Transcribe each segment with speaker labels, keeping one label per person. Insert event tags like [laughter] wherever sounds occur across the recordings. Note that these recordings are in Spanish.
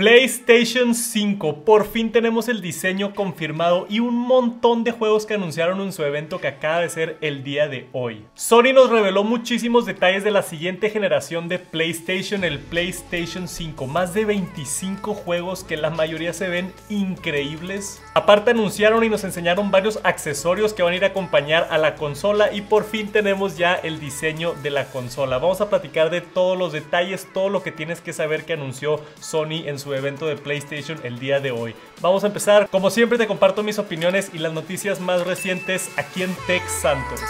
Speaker 1: PlayStation 5, por fin tenemos el diseño confirmado y un montón de juegos que anunciaron en su evento que acaba de ser el día de hoy. Sony nos reveló muchísimos detalles de la siguiente generación de PlayStation, el PlayStation 5, más de 25 juegos que la mayoría se ven increíbles. Aparte anunciaron y nos enseñaron varios accesorios que van a ir a acompañar a la consola y por fin tenemos ya el diseño de la consola. Vamos a platicar de todos los detalles, todo lo que tienes que saber que anunció Sony en su evento de PlayStation el día de hoy. Vamos a empezar. Como siempre te comparto mis opiniones y las noticias más recientes aquí en Tech Santos.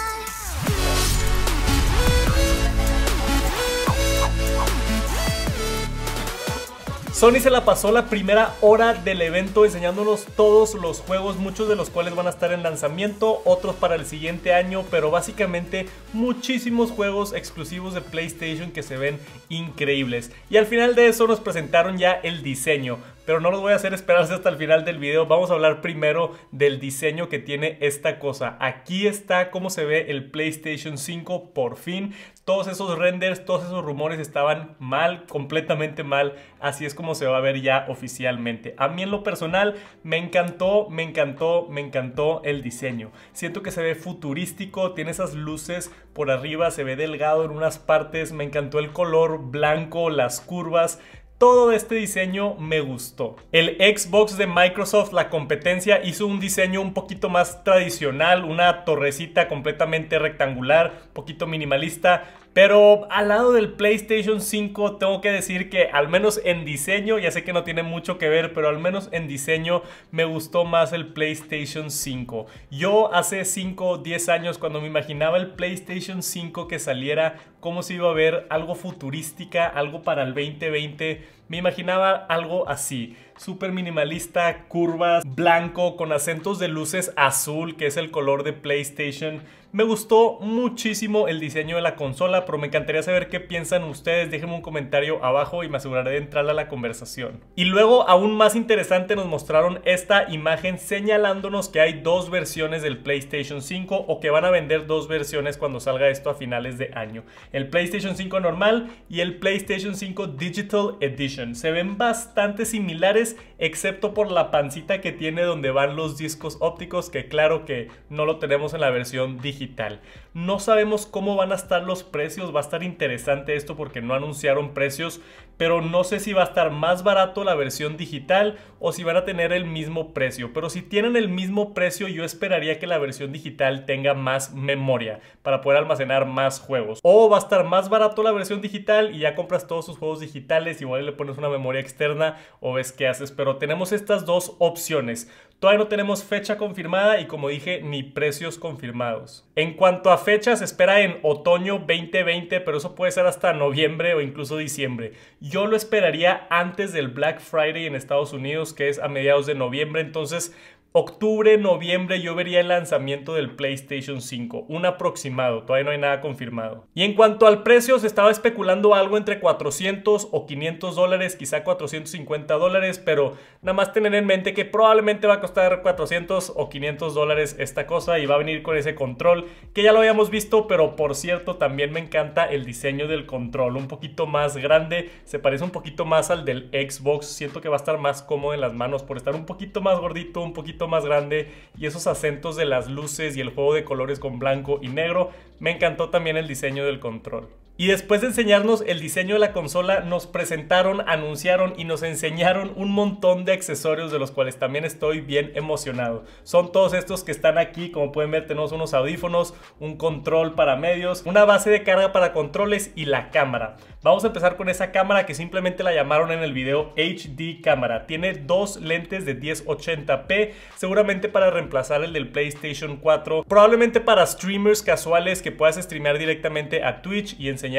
Speaker 1: Sony se la pasó la primera hora del evento enseñándonos todos los juegos, muchos de los cuales van a estar en lanzamiento, otros para el siguiente año, pero básicamente muchísimos juegos exclusivos de PlayStation que se ven increíbles. Y al final de eso nos presentaron ya el diseño, pero no los voy a hacer esperarse hasta el final del video. Vamos a hablar primero del diseño que tiene esta cosa. Aquí está cómo se ve el PlayStation 5 por fin todos esos renders, todos esos rumores estaban mal, completamente mal. Así es como se va a ver ya oficialmente. A mí en lo personal me encantó, me encantó, me encantó el diseño. Siento que se ve futurístico, tiene esas luces por arriba, se ve delgado en unas partes, me encantó el color blanco, las curvas, todo este diseño me gustó. El Xbox de Microsoft, la competencia, hizo un diseño un poquito más tradicional, una torrecita completamente rectangular, poquito minimalista, pero al lado del PlayStation 5 tengo que decir que al menos en diseño, ya sé que no tiene mucho que ver, pero al menos en diseño me gustó más el PlayStation 5. Yo hace 5 o 10 años cuando me imaginaba el PlayStation 5 que saliera, como se iba a ver algo futurística, algo para el 2020, me imaginaba algo así súper minimalista, curvas, blanco, con acentos de luces azul, que es el color de PlayStation. Me gustó muchísimo el diseño de la consola, pero me encantaría saber qué piensan ustedes. Déjenme un comentario abajo y me aseguraré de entrar a la conversación. Y luego, aún más interesante, nos mostraron esta imagen señalándonos que hay dos versiones del PlayStation 5 o que van a vender dos versiones cuando salga esto a finales de año. El PlayStation 5 normal y el PlayStation 5 Digital Edition. Se ven bastante similares excepto por la pancita que tiene donde van los discos ópticos, que claro que no lo tenemos en la versión digital. No sabemos cómo van a estar los precios, va a estar interesante esto porque no anunciaron precios, pero no sé si va a estar más barato la versión digital o si van a tener el mismo precio. Pero si tienen el mismo precio, yo esperaría que la versión digital tenga más memoria para poder almacenar más juegos. O va a estar más barato la versión digital y ya compras todos sus juegos digitales, igual le pones una memoria externa o ves qué haces. Pero tenemos estas dos opciones. Todavía no tenemos fecha confirmada y como dije, ni precios confirmados. En cuanto a fechas, se espera en otoño 2020, pero eso puede ser hasta noviembre o incluso diciembre. Yo lo esperaría antes del Black Friday en Estados Unidos, que es a mediados de noviembre, entonces octubre, noviembre yo vería el lanzamiento del PlayStation 5, un aproximado, todavía no hay nada confirmado. Y en cuanto al precio, se estaba especulando algo entre 400 o 500 dólares, quizá 450 dólares, pero nada más tener en mente que probablemente va a costar 400 o 500 dólares esta cosa y va a venir con ese control que ya lo habíamos visto, pero por cierto también me encanta el diseño del control, un poquito más grande, se parece un poquito más al del Xbox, siento que va a estar más cómodo en las manos por estar un poquito más gordito, un poquito más grande y esos acentos de las luces y el juego de colores con blanco y negro, me encantó también el diseño del control. Y después de enseñarnos el diseño de la consola, nos presentaron, anunciaron y nos enseñaron un montón de accesorios de los cuales también estoy bien emocionado. Son todos estos que están aquí, como pueden ver tenemos unos audífonos, un control para medios, una base de carga para controles y la cámara. Vamos a empezar con esa cámara que simplemente la llamaron en el video HD cámara. Tiene dos lentes de 1080p, seguramente para reemplazar el del PlayStation 4, probablemente para streamers casuales que puedas streamear directamente a Twitch y enseñar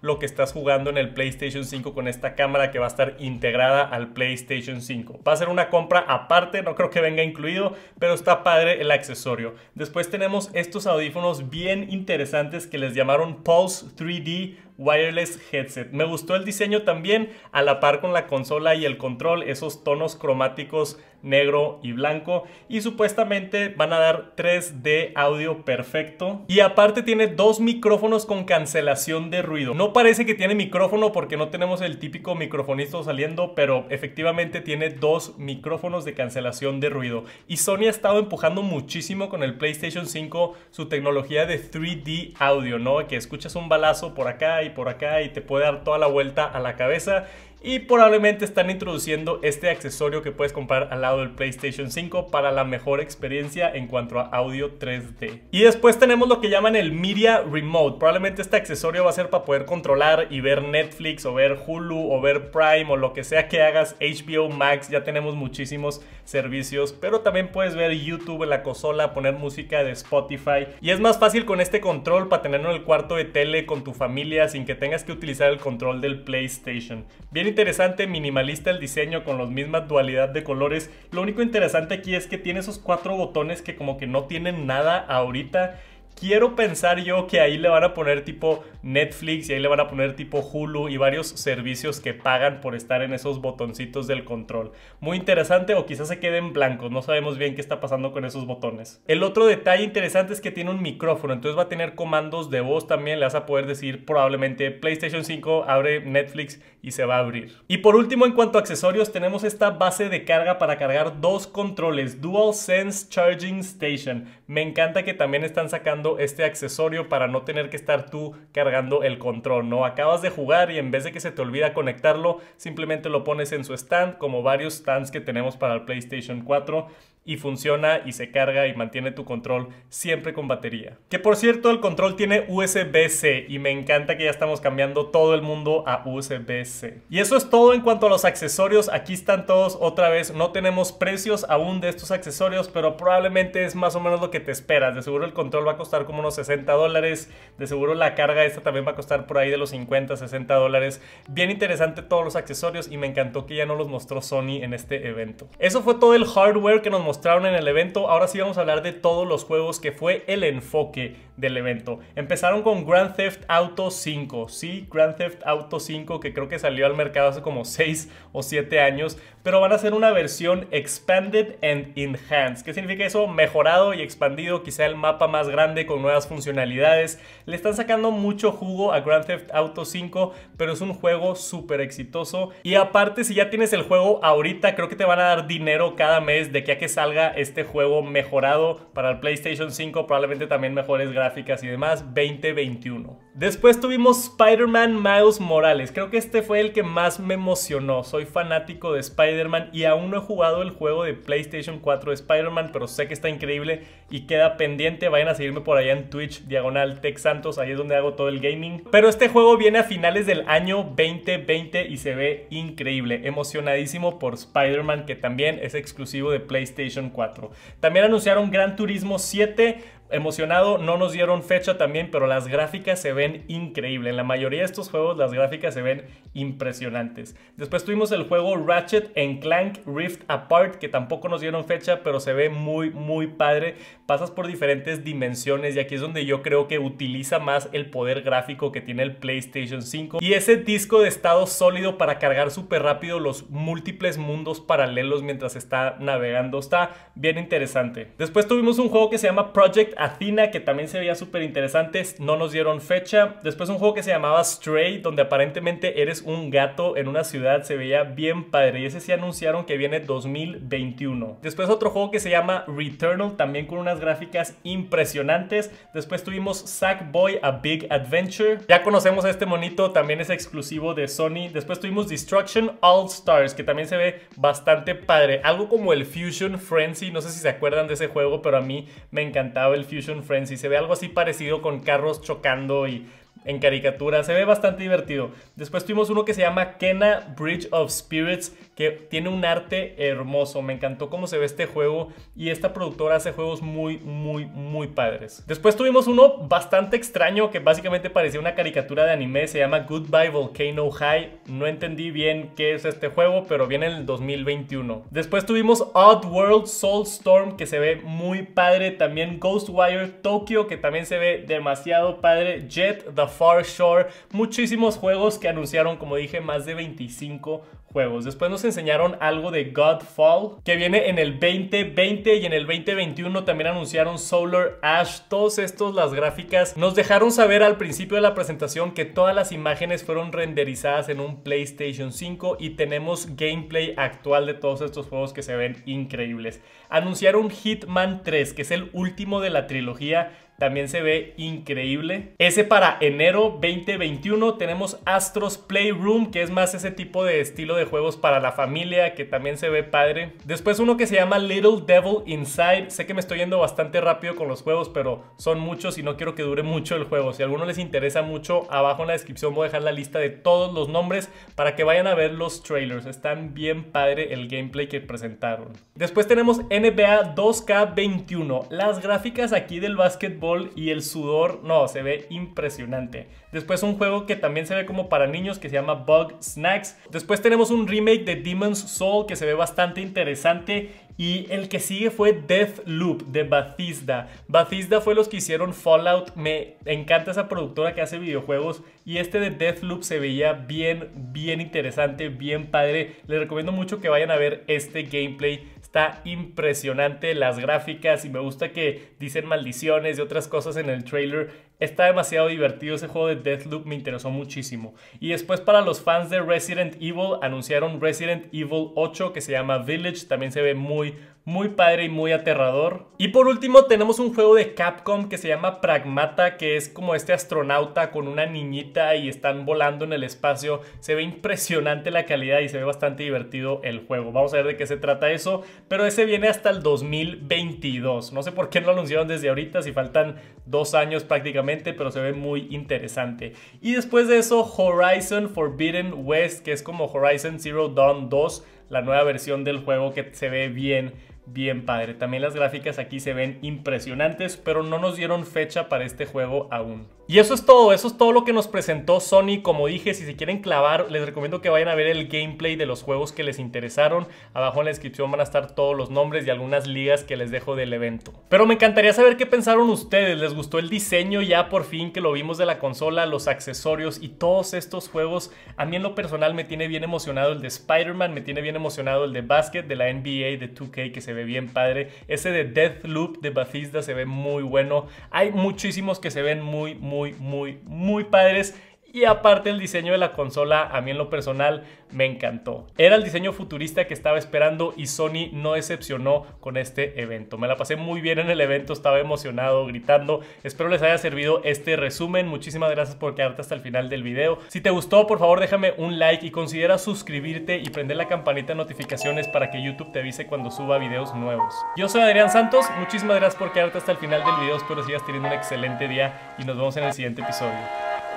Speaker 1: lo que estás jugando en el PlayStation 5 con esta cámara que va a estar integrada al PlayStation 5. Va a ser una compra aparte, no creo que venga incluido, pero está padre el accesorio. Después tenemos estos audífonos bien interesantes que les llamaron Pulse 3D wireless headset. Me gustó el diseño también, a la par con la consola y el control, esos tonos cromáticos negro y blanco y supuestamente van a dar 3 d audio perfecto y aparte tiene dos micrófonos con cancelación de ruido no parece que tiene micrófono porque no tenemos el típico microfonito saliendo pero efectivamente tiene dos micrófonos de cancelación de ruido y Sony ha estado empujando muchísimo con el PlayStation 5 su tecnología de 3D audio no que escuchas un balazo por acá y por acá y te puede dar toda la vuelta a la cabeza y probablemente están introduciendo este accesorio que puedes comprar al lado del PlayStation 5 para la mejor experiencia en cuanto a audio 3D. Y después tenemos lo que llaman el Media Remote. Probablemente este accesorio va a ser para poder controlar y ver Netflix o ver Hulu o ver Prime o lo que sea que hagas, HBO Max, ya tenemos muchísimos servicios, pero también puedes ver YouTube en la consola, poner música de Spotify. Y es más fácil con este control para tenerlo en el cuarto de tele con tu familia sin que tengas que utilizar el control del PlayStation. Bien interesante, minimalista el diseño con los mismas dualidad de colores. Lo único interesante aquí es que tiene esos cuatro botones que como que no tienen nada ahorita quiero pensar yo que ahí le van a poner tipo Netflix y ahí le van a poner tipo Hulu y varios servicios que pagan por estar en esos botoncitos del control. Muy interesante o quizás se queden blancos, no sabemos bien qué está pasando con esos botones. El otro detalle interesante es que tiene un micrófono, entonces va a tener comandos de voz también, le vas a poder decir probablemente PlayStation 5 abre Netflix y se va a abrir. Y por último en cuanto a accesorios tenemos esta base de carga para cargar dos controles, Dual Sense Charging Station. Me encanta que también están sacando este accesorio para no tener que estar tú cargando el control, ¿no? Acabas de jugar y en vez de que se te olvida conectarlo, simplemente lo pones en su stand, como varios stands que tenemos para el PlayStation 4 y funciona y se carga y mantiene tu control siempre con batería. Que por cierto, el control tiene USB-C y me encanta que ya estamos cambiando todo el mundo a USB-C. Y eso es todo en cuanto a los accesorios. Aquí están todos otra vez. No tenemos precios aún de estos accesorios, pero probablemente es más o menos lo que te esperas. De seguro el control va a costar como unos 60 dólares. De seguro la carga esta también va a costar por ahí de los 50, 60 dólares. Bien interesante todos los accesorios y me encantó que ya no los mostró Sony en este evento. Eso fue todo el hardware que nos mostró mostraron en el evento, ahora sí vamos a hablar de todos los juegos que fue el enfoque del evento. Empezaron con Grand Theft Auto 5, sí, Grand Theft Auto 5 que creo que salió al mercado hace como 6 [laughs] o 7 años, pero van a ser una versión expanded and enhanced. ¿Qué significa eso? Mejorado y expandido, quizá el mapa más grande con nuevas funcionalidades. Le están sacando mucho jugo a Grand Theft Auto 5, pero es un juego súper exitoso. Y aparte, si ya tienes el juego ahorita, creo que te van a dar dinero cada mes de que a que salga este juego mejorado para el PlayStation 5, probablemente también mejores gráficas y demás, 2021. Después tuvimos Spider-Man Miles Morales. Creo que este fue el que más me emocionó. Soy fanático de Spider-Man y aún no he jugado el juego de PlayStation 4 de Spider-Man, pero sé que está increíble y queda pendiente. Vayan a seguirme por allá en Twitch, diagonal Tech Santos, ahí es donde hago todo el gaming. Pero este juego viene a finales del año 2020 y se ve increíble. Emocionadísimo por Spider-Man, que también es exclusivo de PlayStation 4. También anunciaron Gran Turismo 7, emocionado, no nos dieron fecha también, pero las gráficas se ven increíbles En la mayoría de estos juegos las gráficas se ven impresionantes. Después tuvimos el juego Ratchet en Clank Rift Apart, que tampoco nos dieron fecha, pero se ve muy, muy padre. Pasas por diferentes dimensiones y aquí es donde yo creo que utiliza más el poder gráfico que tiene el PlayStation 5. Y ese disco de estado sólido para cargar súper rápido los múltiples mundos paralelos mientras está navegando. Está bien interesante. Después tuvimos un juego que se llama Project Athena, que también se veía súper interesante, no nos dieron fecha. Después un juego que se llamaba Stray, donde aparentemente eres un gato en una ciudad, se veía bien padre. Y ese sí anunciaron que viene 2021. Después otro juego que se llama Returnal, también con unas gráficas impresionantes. Después tuvimos Sackboy A Big Adventure. Ya conocemos a este monito, también es exclusivo de Sony. Después tuvimos Destruction All Stars, que también se ve bastante padre. Algo como el Fusion Frenzy, no sé si se acuerdan de ese juego, pero a mí me encantaba el Fusion y Se ve algo así parecido con carros chocando y en caricatura. Se ve bastante divertido. Después tuvimos uno que se llama Kenna Bridge of Spirits, que tiene un arte hermoso. Me encantó cómo se ve este juego y esta productora hace juegos muy, muy, muy padres. Después tuvimos uno bastante extraño que básicamente parecía una caricatura de anime. Se llama Goodbye Volcano High. No entendí bien qué es este juego, pero viene en el 2021. Después tuvimos Soul Soulstorm que se ve muy padre. También Ghostwire Tokyo que también se ve demasiado padre. Jet The Far Shore. Muchísimos juegos que anunciaron, como dije, más de 25 juegos. Después nos enseñaron algo de Godfall, que viene en el 2020 y en el 2021 también anunciaron Solar Ash. Todos estos, las gráficas, nos dejaron saber al principio de la presentación que todas las imágenes fueron renderizadas en un PlayStation 5 y tenemos gameplay actual de todos estos juegos que se ven increíbles. Anunciaron Hitman 3, que es el último de la trilogía también se ve increíble. Ese para enero 2021 tenemos Astros Playroom, que es más ese tipo de estilo de juegos para la familia, que también se ve padre. Después uno que se llama Little Devil Inside. Sé que me estoy yendo bastante rápido con los juegos, pero son muchos y no quiero que dure mucho el juego. Si a alguno les interesa mucho, abajo en la descripción voy a dejar la lista de todos los nombres para que vayan a ver los trailers. Están bien padre el gameplay que presentaron. Después tenemos NBA 2K21. Las gráficas aquí del básquetbol y el sudor, no, se ve impresionante. Después un juego que también se ve como para niños que se llama Bug Snacks. Después tenemos un remake de Demon's Soul que se ve bastante interesante y el que sigue fue Death Loop de Batista Batista fue los que hicieron Fallout. Me encanta esa productora que hace videojuegos y este de Deathloop se veía bien, bien interesante, bien padre. Les recomiendo mucho que vayan a ver este gameplay. Está impresionante las gráficas y me gusta que dicen maldiciones y otras cosas en el trailer. Está demasiado divertido ese juego de Deathloop, me interesó muchísimo. Y después para los fans de Resident Evil, anunciaron Resident Evil 8 que se llama Village, también se ve muy, muy padre y muy aterrador. Y por último tenemos un juego de Capcom que se llama Pragmata, que es como este astronauta con una niñita y están volando en el espacio. Se ve impresionante la calidad y se ve bastante divertido el juego. Vamos a ver de qué se trata eso, pero ese viene hasta el 2022. No sé por qué no lo anunciaron desde ahorita, si faltan dos años prácticamente, pero se ve muy interesante. Y después de eso, Horizon Forbidden West, que es como Horizon Zero Dawn 2, la nueva versión del juego que se ve bien bien padre. También las gráficas aquí se ven impresionantes, pero no nos dieron fecha para este juego aún. Y eso es todo, eso es todo lo que nos presentó Sony. Como dije, si se quieren clavar, les recomiendo que vayan a ver el gameplay de los juegos que les interesaron. Abajo en la descripción van a estar todos los nombres y algunas ligas que les dejo del evento. Pero me encantaría saber qué pensaron ustedes. ¿Les gustó el diseño ya por fin que lo vimos de la consola, los accesorios y todos estos juegos? A mí en lo personal me tiene bien emocionado el de Spider-Man, me tiene bien emocionado el de Basket, de la NBA, de 2K que se se ve bien padre. Ese de Deathloop de Batista se ve muy bueno. Hay muchísimos que se ven muy, muy, muy, muy padres. Y aparte el diseño de la consola a mí en lo personal me encantó. Era el diseño futurista que estaba esperando y Sony no decepcionó con este evento. Me la pasé muy bien en el evento, estaba emocionado, gritando. Espero les haya servido este resumen. Muchísimas gracias por quedarte hasta el final del video. Si te gustó, por favor déjame un like y considera suscribirte y prender la campanita de notificaciones para que YouTube te avise cuando suba videos nuevos. Yo soy Adrián Santos, muchísimas gracias por quedarte hasta el final del video. Espero sigas teniendo un excelente día y nos vemos en el siguiente episodio.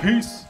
Speaker 1: Peace.